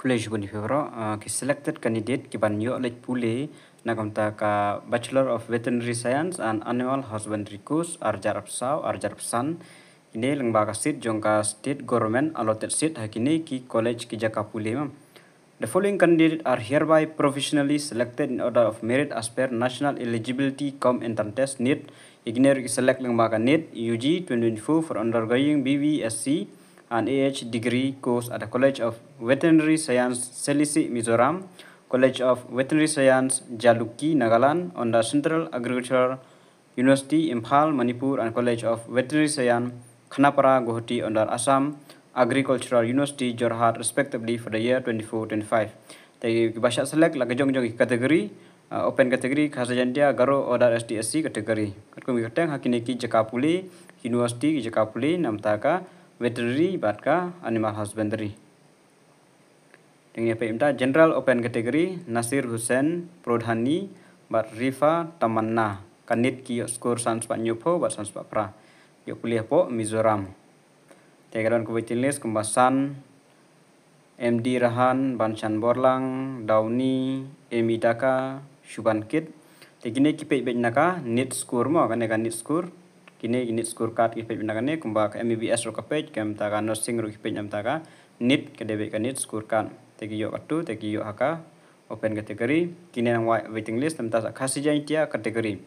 college guni fibro uh, ki selected candidate ban yo lech pule nakamta ka bachelor of veterinary science and animal husbandry course arjar psaw arjar Sun, ini lembaga ka jongka state government allotted seat hakini ki college ki jaka pule mam The following candidate are hereby professionally selected in order of merit as per National Eligibility Cum Entrance Test NET. Ignore select lengba ka NET UG 2024 for undergoing BVSC an AH degree course at the College of Veterinary Science, Selisi, Mizoram, College of Veterinary Science, Jaluki, Nagaland, on the Central Agricultural University, Imphal, Manipur, and College of Veterinary Science, Khanapara, Guwahati, under Assam Agricultural University, Jorhat, respectively, for the year 24-25. The Basha Select, Lagajong category, uh, open category khasajandia garo order SDSC category. Kat kumi kateng hakineki Jakapuli, University Jakapuli, namtaka, veterinary batka, ka animal husbandry Dengan pemda general open category Nasir Hussein Prodhani bat Rifa Tamanna kanit ki skor sans nyopo, bat sans pra yo kuliah po Mizoram tegaran ko betilis kembasan MD Rahan Banshan Borlang Dauni Emidaka Shubankit tegine kipe bejnaka nit skor mo kaneka nit skor kini init skor kat ki pej mendaga ne kumba ka mbs ro ka pej kem taka ka nursing ro ki pej nit ke debe ka nit skor kan te ki yo atu te haka open kategori kini nang waiting list tam ta kasih khasi tia kategori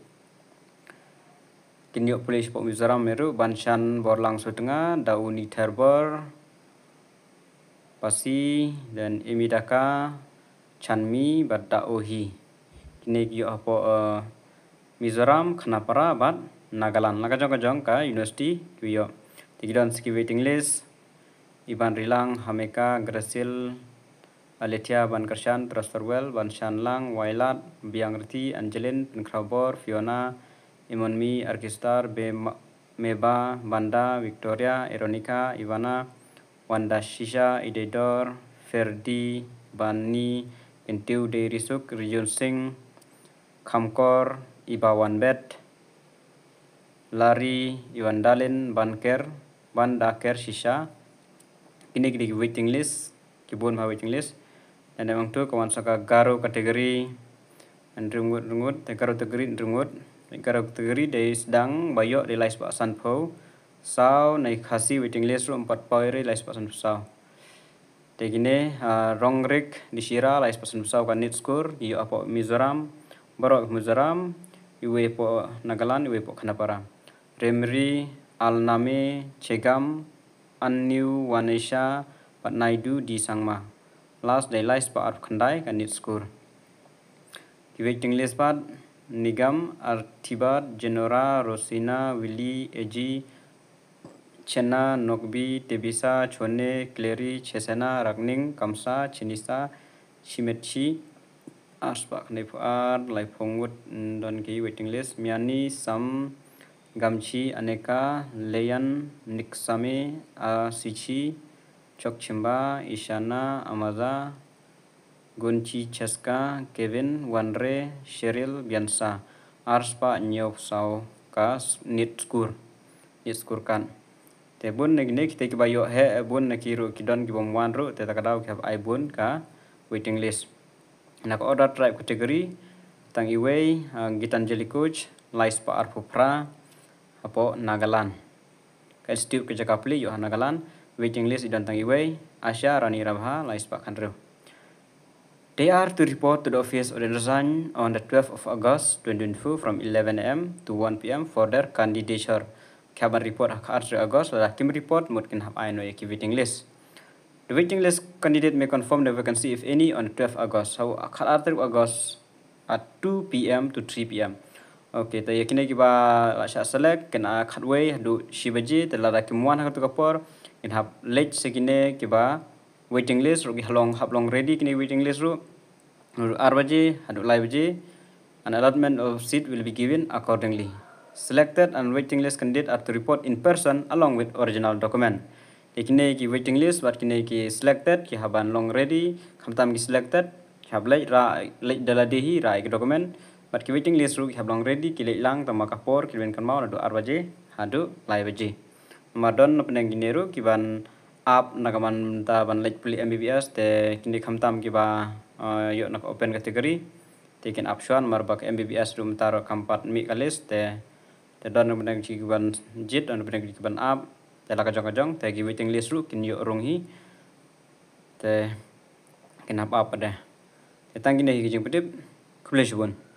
kini yo police pok mizoram meru banshan langsung tengah dauni terbor pasi dan imidaka chanmi bat ohi kini yo apo eh, mizoram kenapa rabat nagalan naga jong jong ka university kuyo tigiran ski waiting list iban rilang hameka grasil Alethia, ban kershan transferwell ban shanlang wailat biangrti angelin penkrabor fiona imonmi arkistar be meba banda victoria eronika ivana wanda shisha idedor ferdi bani intiu de risuk rijun sing khamkor ibawan bet lari iwan banker Bandaker, ker shisha ini di waiting list kibun ma waiting list dan emang tu kawan saka garo kategori dan rungut garo kategori dan garo kategori dari sedang bayok di lais pak pau sau naik khasi waiting list ru empat poiri lais pak sanpo sau kini gini ah, rongrik di shira lais pak sanpo sau kan score iyo apa mizoram barok mizoram iwe po nagalan iwe po kanaparam Ramri, Alname, Chegam, a n n i a n e s h a Panaidu, D.Sangma Las d a y l i g t สบाอร์บคันได Ganyat School Ki Waiting List าด Nigam, a r t h i b a g e n e r a Rosina, Willy, Eji Chenna, Nokbi, Tebisa, Chone, Clary, Chesena, Ragnik, Kamsa, c h e n i s a Chimitchi R สบाอร์บคันไดบาด Lai p h o n g w a i t List, m a n i s gamchi aneka leyan niksame asichi chokchimba ishana amaza gunchi cheska kevin wanre sheryl biansa arspa nyop sau kas nitskur nitskurkan te bun nek nek te kibayo he e bun nakiru kidon kibom wanru te takadau kab ai bun ka waiting list nak order tribe category tang iway gitanjali coach lais pa arpupra apo Nagalan. Kan setiap ke kapli yo nagalan waiting list idan tangi wei Asya Rani Rabha lais pak kanru. They are to report to the office of the resign on the 12th of August 2024 from 11 a.m. to 1 p.m. for their candidature. kaban report ak artre August la kim report mungkin hab aino yaki waiting list. The waiting list candidate may confirm the vacancy if any on the 12th August. So ak artre August at 2 p.m. to 3 p.m. Okay, ta yakine ki ba la sha selek kena cutway, do shibaji telah la kemuan ki muan hakatu kapor late hab kita waiting list rugi long hab long ready kini waiting list ru arbaji hadu ji an allotment of seat will be given accordingly. Selected and waiting list candidate are to report in person along with original document. Ikine ki waiting list but kine ki selected ki haban long ready kamtam ki selected ki hab late ra late dehi ra ek document Bat ki waiting list ru hablang ready kile ilang tama kapor kilen kan mau nado arwaje hadu laiwaje. Madon na penang gineru kiban up nakaman ta ban lek puli MBBS te kini kamtam kiba eh, yok nak open kategori te tekin option marbak MBBS rum taro kampat mi kalis te te don na penang kiban jit don na penang kiban up te laka jong jong te ki waiting list ru kin yok rung hi te kenapa apa ada, Tetang gini kijing pedip kulis bun.